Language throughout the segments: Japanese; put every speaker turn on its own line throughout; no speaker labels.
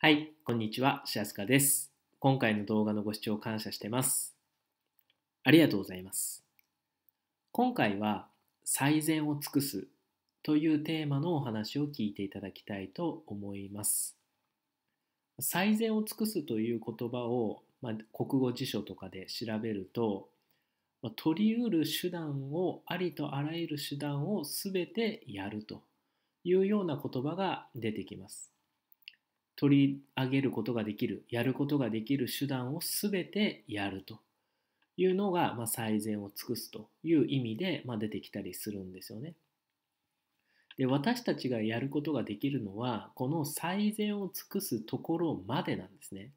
はい、こんにちは、しあすかです。今回の動画のご視聴感謝してます。ありがとうございます。今回は、最善を尽くすというテーマのお話を聞いていただきたいと思います。最善を尽くすという言葉を、まあ、国語辞書とかで調べると、まあ、取りうる手段を、ありとあらゆる手段を全てやるというような言葉が出てきます。取り上げることができるやることができる手段を全てやるというのが、まあ、最善を尽くすという意味で、まあ、出てきたりするんですよね。で私たちがやることができるのはこの最善を尽くすところまでなんですね。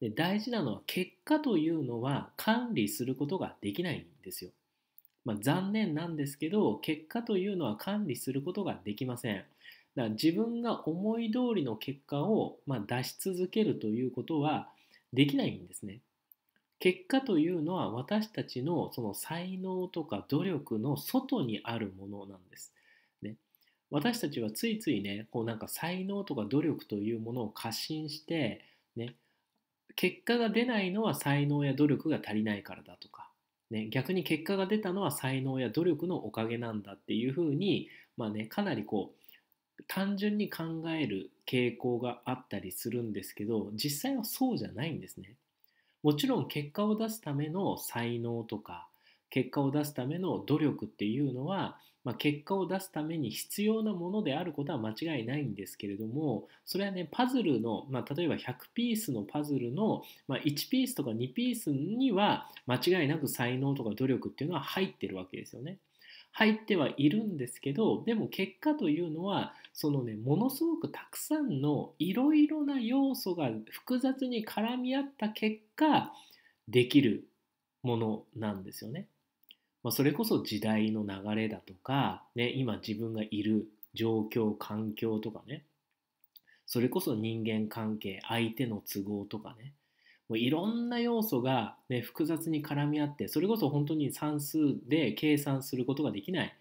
で大事なのは結果というのは管理することができないんですよ。まあ、残念なんですけど結果というのは管理することができません。だから自分が思い通りの結果を、ま出し続けるということはできないんですね。結果というのは私たちのその才能とか努力の外にあるものなんです。ね、私たちはついついねこうなんか才能とか努力というものを過信して、ね、結果が出ないのは才能や努力が足りないからだとか、ね、逆に結果が出たのは才能や努力のおかげなんだっていうふうに、まあね、かなりこう単純に考える傾向があったりするんですけど実際はそうじゃないんですね。もちろん結果を出すための才能とか結果を出すための努力っていうのは、まあ、結果を出すために必要なものであることは間違いないんですけれどもそれはねパズルの、まあ、例えば100ピースのパズルの、まあ、1ピースとか2ピースには間違いなく才能とか努力っていうのは入ってるわけですよね。入ってはいるんですけどでも結果というのはそのねものすごくたくさんのいろいろな要素が複雑に絡み合った結果できるものなんですよね。まあ、それこそ時代の流れだとか、ね、今自分がいる状況環境とかねそれこそ人間関係相手の都合とかねもういろんな要素が、ね、複雑に絡み合ってそれこそ本当に算数で計算することができない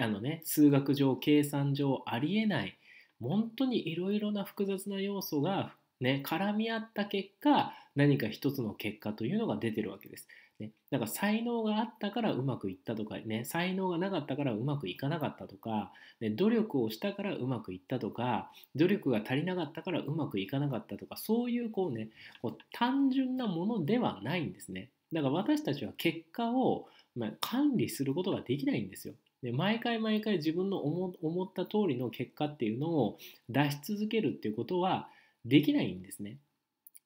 あの、ね、数学上計算上ありえない本当にいろいろな複雑な要素が、ね、絡み合った結果何か一つの結果というのが出てるわけです。ね、なんか才能があったからうまくいったとか、ね、才能がなかったからうまくいかなかったとか、ね、努力をしたからうまくいったとか努力が足りなかったからうまくいかなかったとかそういうこう、ね、こう単純なものではないんですねだから私たちは結果を、まあ、管理することができないんですよで毎回毎回自分の思思った通りの結果っていうのを出し続けるっていうことはできないんですね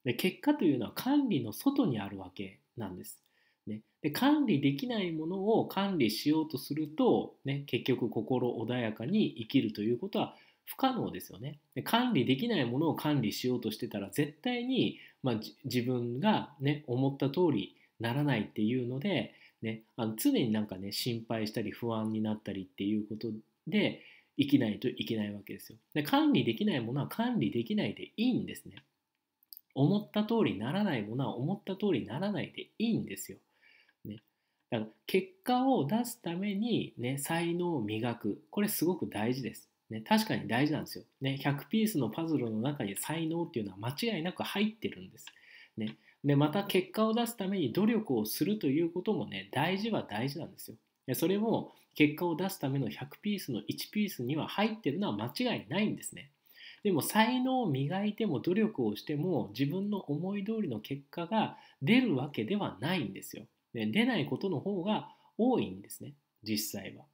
で結果というのは管理の外にあるわけなんですね、で管理できないものを管理しようとすると、ね、結局心穏やかに生きるということは不可能ですよねで管理できないものを管理しようとしてたら絶対に、まあ、自分が、ね、思った通りならないっていうので、ね、あの常になんかね心配したり不安になったりっていうことで生きないといけないわけですよで管理できないものは管理できないでいいんですね思った通りならないものは思った通りならないでいいんですよだから結果を出すために、ね、才能を磨く。これすごく大事です。ね、確かに大事なんですよ、ね。100ピースのパズルの中に才能っていうのは間違いなく入ってるんです。ね、でまた結果を出すために努力をするということもね大事は大事なんですよ。それも結果を出すための100ピースの1ピースには入ってるのは間違いないんですね。でも才能を磨いても努力をしても自分の思い通りの結果が出るわけではないんですよ。ね、出ないことの方が多いんですね実際は。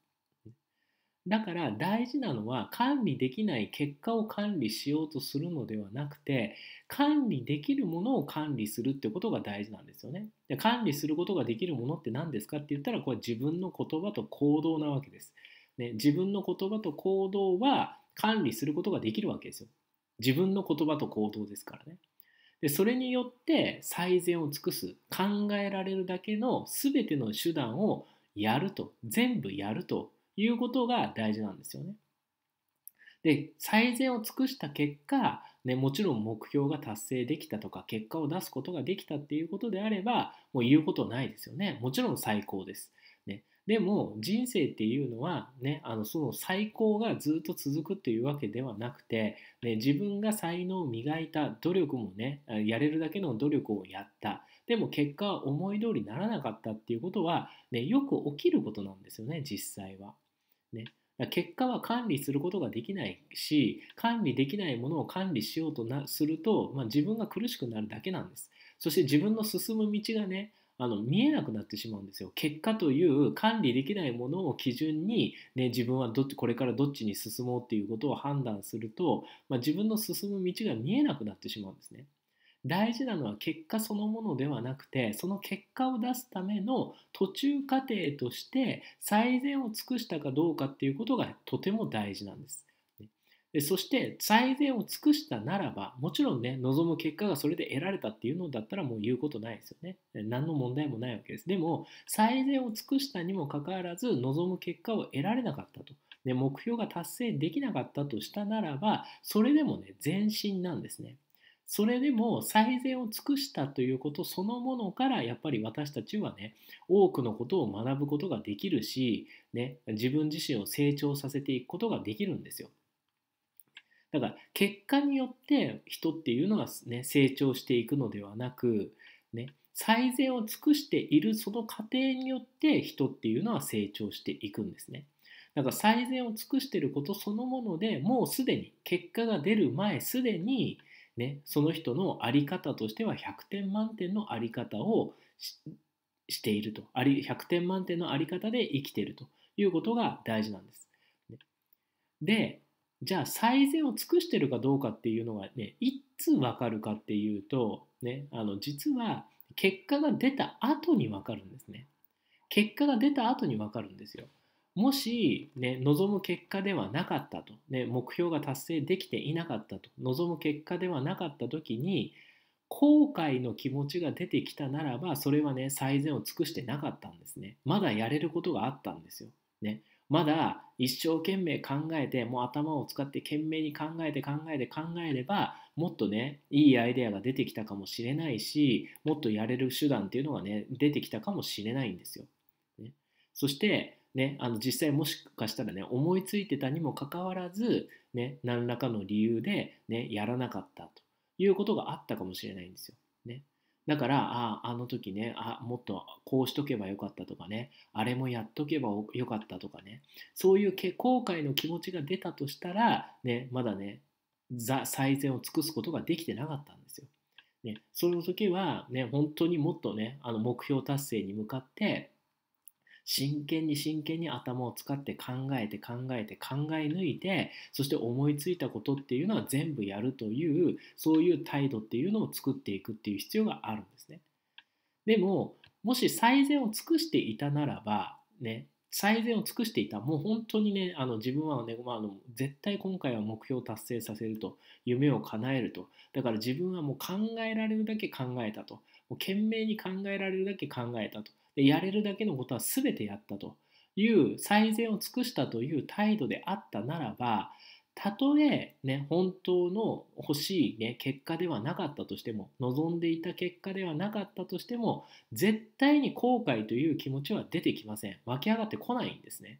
だから大事なのは管理できない結果を管理しようとするのではなくて管理できるものを管理するってことが大事なんですよね。で管理することができるものって何ですかって言ったらこれ自分の言葉と行動なわけです。ね、自分の言葉と行動は管理することができるわけですよ。自分の言葉と行動ですからね。でそれによって最善を尽くす考えられるだけの全ての手段をやると全部やるということが大事なんですよね。で最善を尽くした結果、ね、もちろん目標が達成できたとか結果を出すことができたっていうことであればもう言うことないですよねもちろん最高ですでも人生っていうのはねあのその最高がずっと続くっていうわけではなくて、ね、自分が才能を磨いた努力もねやれるだけの努力をやったでも結果は思い通りにならなかったっていうことは、ね、よく起きることなんですよね実際は。ね、結果は管理することができないし管理できないものを管理しようとすると、まあ、自分が苦しくなるだけなんですそして自分の進む道がねあの見えなくなってしまうんですよ。結果という管理できないものを基準に、ね、自分はどっちこれからどっちに進もうっていうことを判断すると、まあ、自分の進む道が見えなくなってしまうんですね。大事なのは結果そのものではなくてその結果を出すための途中過程として最善を尽くしたかどうかっていうことがとても大事なんです。そして最善を尽くしたならばもちろんね望む結果がそれで得られたっていうのだったらもう言うことないですよね何の問題もないわけですでも最善を尽くしたにもかかわらず望む結果を得られなかったとで目標が達成できなかったとしたならばそれでもね前進なんですねそれでも最善を尽くしたということそのものからやっぱり私たちはね多くのことを学ぶことができるし、ね、自分自身を成長させていくことができるんですよだから結果によって人っていうのが、ね、成長していくのではなく、ね、最善を尽くしているその過程によって人っていうのは成長していくんですね。だから最善を尽くしていることそのものでもうすでに結果が出る前すでに、ね、その人の在り方としては100点満点の在り方をしているとあ100点満点の在り方で生きているということが大事なんです。でじゃあ最善を尽くしてるかどうかっていうのがねいつ分かるかっていうと、ね、あの実は結果が出た後に分かるんですね結果が出た後に分かるんですよもし、ね、望む結果ではなかったと、ね、目標が達成できていなかったと望む結果ではなかった時に後悔の気持ちが出てきたならばそれはね最善を尽くしてなかったんですねまだやれることがあったんですよ、ね、まだ一生懸命考えてもう頭を使って懸命に考えて考えて考えればもっとねいいアイデアが出てきたかもしれないしもっとやれる手段っていうのがね出てきたかもしれないんですよ。ね、そしてね、あの実際もしかしたらね思いついてたにもかかわらず、ね、何らかの理由で、ね、やらなかったということがあったかもしれないんですよ。だから、ああ、あの時ね、あもっとこうしとけばよかったとかね、あれもやっとけばよかったとかね、そういう後悔の気持ちが出たとしたら、ね、まだね、ザ最善を尽くすことができてなかったんですよ。ね、その時は、ね、本当にもっとね、あの目標達成に向かって、真剣に真剣に頭を使って考えて考えて考え抜いてそして思いついたことっていうのは全部やるというそういう態度っていうのを作っていくっていう必要があるんですね。でももし最善を尽くしていたならばね最善を尽くしていたもう本当にねあの自分はね、まあ、あの絶対今回は目標を達成させると夢を叶えるとだから自分はもう考えられるだけ考えたともう懸命に考えられるだけ考えたとでやれるだけのことは全てやったという最善を尽くしたという態度であったならばたとえ、ね、本当の欲しい、ね、結果ではなかったとしても望んでいた結果ではなかったとしても絶対に後悔という気持ちは出てきません湧き上がってこないんですね。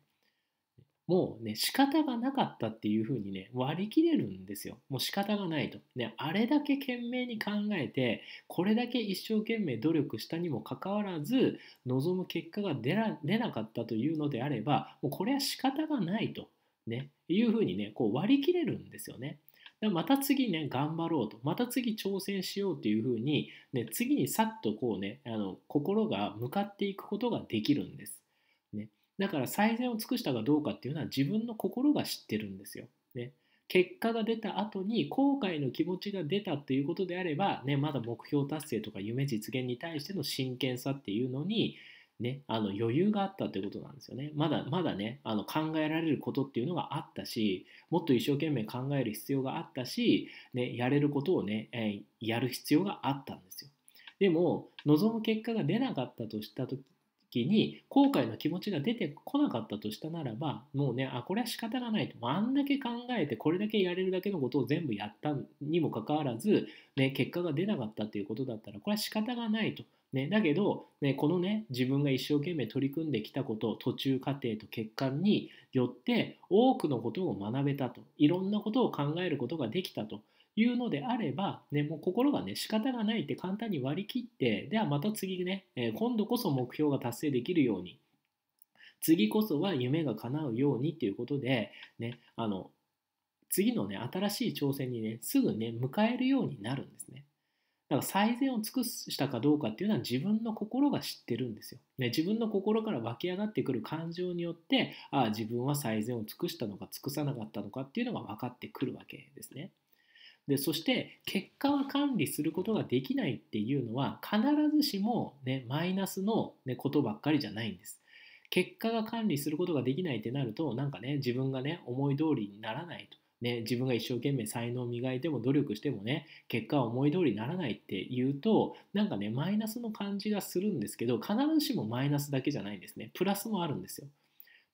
もうね、仕方がなかったっていうふうにね、割り切れるんですよ。もう仕方がないと。ね、あれだけ懸命に考えて、これだけ一生懸命努力したにもかかわらず、望む結果が出ら出なかったというのであれば、もうこれは仕方がないと、ね、いうふうにね、こう割り切れるんですよね。また次ね、頑張ろうと、また次挑戦しようっていうふうに、ね、次にさっとこうね、あの心が向かっていくことができるんです。だから最善を尽くしたかどうかっていうのは自分の心が知ってるんですよ。ね、結果が出た後に後悔の気持ちが出たっていうことであれば、ね、まだ目標達成とか夢実現に対しての真剣さっていうのに、ね、あの余裕があったってことなんですよね。まだまだねあの考えられることっていうのがあったしもっと一生懸命考える必要があったし、ね、やれることをね、えー、やる必要があったんですよ。でも望む結果が出なかったとした時時に後悔の気持ちが出てこなかったとしたならばもうねあこれは仕方がないとあんだけ考えてこれだけやれるだけのことを全部やったにもかかわらず、ね、結果が出なかったということだったらこれは仕方がないと。ね、だけど、ね、このね自分が一生懸命取り組んできたこと途中過程と結果によって多くのことを学べたといろんなことを考えることができたというのであれば、ね、もう心がね、仕方がないって簡単に割り切って、ではまた次ね、え今度こそ目標が達成できるように、次こそは夢が叶うようにっていうことで、ね、あの、次のね、新しい挑戦にね、すぐね、迎えるようになるんですね。だから最善を尽くしたかどうかっていうのは自分の心が知ってるんですよ。ね、自分の心から湧き上がってくる感情によって、ああ、自分は最善を尽くしたのか尽くさなかったのかっていうのが分かってくるわけですね。でそして結果は管理することができないっていうのは必ずしも、ね、マイナスの、ね、ことばっかりじゃないんです。結果が管理することができないってなるとなんかね自分がね思い通りにならないと。ね、自分が一生懸命才能を磨いても努力してもね結果は思い通りにならないっていうとなんかねマイナスの感じがするんですけど必ずしもマイナスだけじゃないんですねプラスもあるんですよ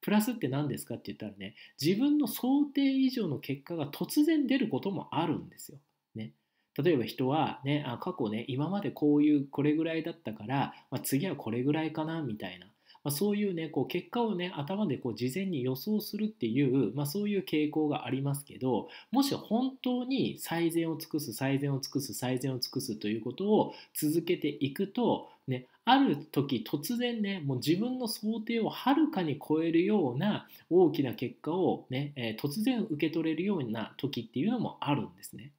プラスって何ですかって言ったらね、自分の想定以上の結果が突然出ることもあるんですよ。ね。例えば人はね、あ過去ね、今までこういうこれぐらいだったから、まあ、次はこれぐらいかなみたいな。まあ、そういうね、こう結果をね、頭でこう事前に予想するっていう、まあ、そういう傾向がありますけど、もし本当に最善を尽くす、最善を尽くす、最善を尽くすということを続けていくと、ね、ある時突然ねもう自分の想定をはるかに超えるような大きな結果をね、えー、突然受け取れるような時っていうのもあるんですね。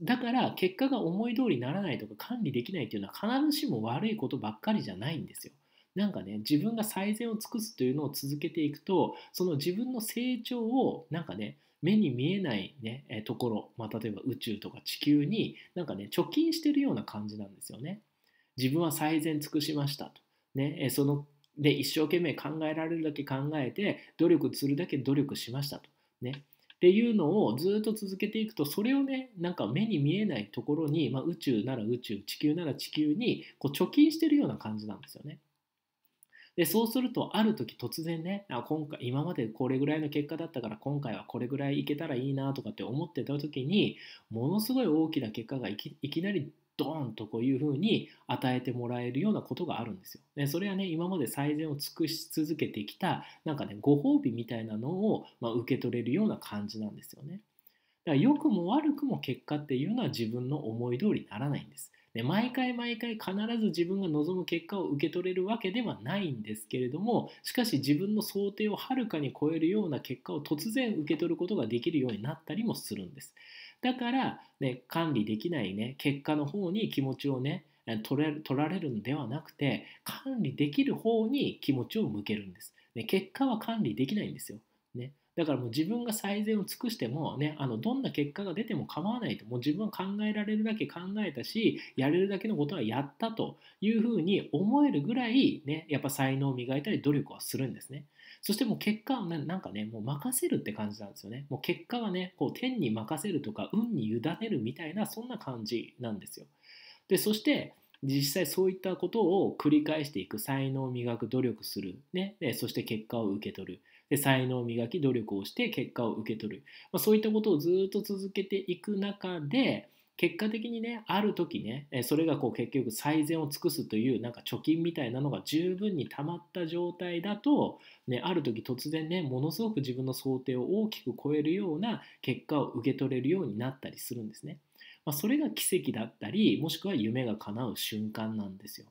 だから結果が思い通りにならないとか管理できないっていうのは必ずしも悪いことばっかりじゃないんですよ。なんかね自分が最善を尽くすというのを続けていくとその自分の成長をなんかね目に見えないね、えところ、まあ、例えば宇宙とか地球になんかね貯金してるような感じなんですよね。自分は最善尽くしましたと。ね、そので一生懸命考えられるだけ考えて努力するだけ努力しましたと。ね、っていうのをずっと続けていくとそれをねなんか目に見えないところに、まあ、宇宙なら宇宙地球なら地球にこう貯金してるような感じなんですよね。でそうするとある時突然ねあ今回今までこれぐらいの結果だったから今回はこれぐらいいけたらいいなとかって思ってた時にものすごい大きな結果がいきなりドーンとこういうふうに与えてもらえるようなことがあるんですよ。でそれはね今まで最善を尽くし続けてきたなんかねご褒美みたいなのを、まあ、受け取れるような感じなんですよね。だから良くも悪くも結果っていうのは自分の思い通りにならないんです。で毎回毎回必ず自分が望む結果を受け取れるわけではないんですけれどもしかし自分の想定をはるかに超えるような結果を突然受け取ることができるようになったりもするんです。だから、ね、管理できない、ね、結果の方に気持ちをね取れ取られるのではなくて管理できる方に気持ちを向けるんです、ね、結果は管理できないんですよ、ね、だからもう自分が最善を尽くしても、ね、あのどんな結果が出ても構わないともう自分は考えられるだけ考えたしやれるだけのことはやったというふうに思えるぐらい、ね、やっぱ才能を磨いたり努力はするんですねそしてもう結果はなんかね、もう任せるって感じなんですよね。もう結果はね、こう天に任せるとか、運に委ねるみたいな、そんな感じなんですよ。で、そして、実際そういったことを繰り返していく才能を磨く努力する、ね、そして結果を受け取るで才能を磨き努力をして結果を受け取る、まあ、そういったことをずっと続けていく中で結果的にねある時ねそれがこう結局最善を尽くすというなんか貯金みたいなのが十分に溜まった状態だと、ね、ある時突然ねものすごく自分の想定を大きく超えるような結果を受け取れるようになったりするんですね。まあ、それが奇跡だったりもしくは夢が叶う瞬間なんですよ。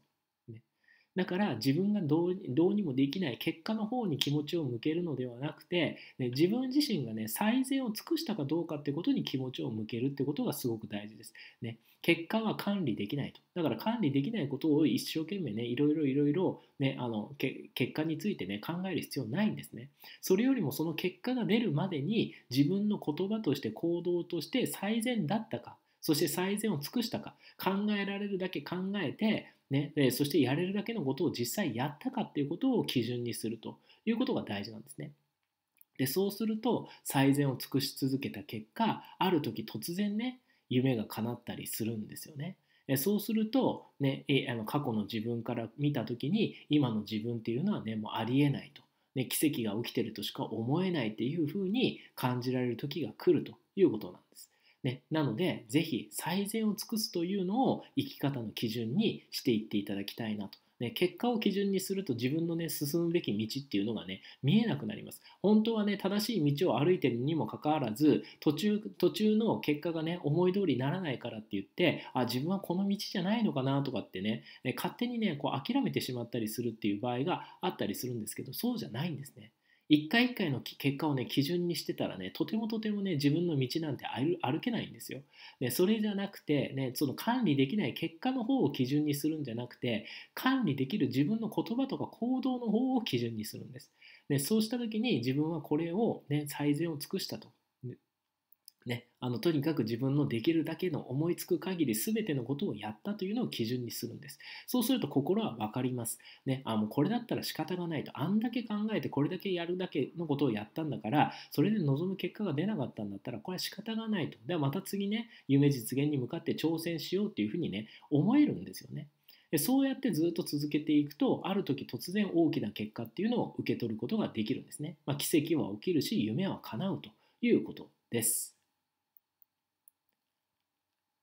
だから自分がどうどうにもできない結果の方に気持ちを向けるのではなくて、ね、自分自身がね最善を尽くしたかどうかってことに気持ちを向けるってことがすごく大事です。ね、結果は管理できないと。だから管理できないことを一生懸命ねいろいろいろいろ、ね、あのけ結果についてね考える必要ないんですね。それよりもその結果が出るまでに自分の言葉として行動として最善だったかそして最善を尽くしたか、考えられるだけ考えて、ね、でそしてやれるだけのことを実際やったかっていうことを基準にするということが大事なんですね。でそうすると最善を尽くし続けた結果ある時突然ね夢が叶ったりするんですよね。そうすると、ね、あの過去の自分から見た時に今の自分っていうのはねもうありえないと、ね、奇跡が起きてるとしか思えないっていうふうに感じられる時が来るということなんです。ね、なので、ぜひ最善を尽くすというのを生き方の基準にしていっていただきたいなと。ね、結果を基準にすると自分のね進むべき道っていうのがね見えなくなります本当はね正しい道を歩いてるにもかかわらず途中途中の結果がね思い通りにならないからって言ってあ自分はこの道じゃないのかなとかってねね勝手にねこう諦めてしまったりするっていう場合があったりするんですけどそうじゃないんですね一回一回の結果をね、基準にしてたらね、とてもとてもね、自分の道なんて歩けないんですよ。ね、それじゃなくて、ね、その管理できない結果の方を基準にするんじゃなくて、管理できる自分の言葉とか行動の方を基準にするんです。ね、そうした時に自分はこれを、ね、最善を尽くしたと。ね、あのとにかく自分のできるだけの思いつく限り全てのことをやったというのを基準にするんです。そうすると心は分かります。ね、あもうこれだったら仕方がないと。あんだけ考えてこれだけやるだけのことをやったんだから、それで望む結果が出なかったんだったら、これは仕方がないと。ではまた次ね、夢実現に向かって挑戦しようっていうふうにね、思えるんですよね。でそうやってずっと続けていくとある時突然大きな結果っていうのを受け取ることができるんですね、まあ、奇跡は起きるし夢は叶うということです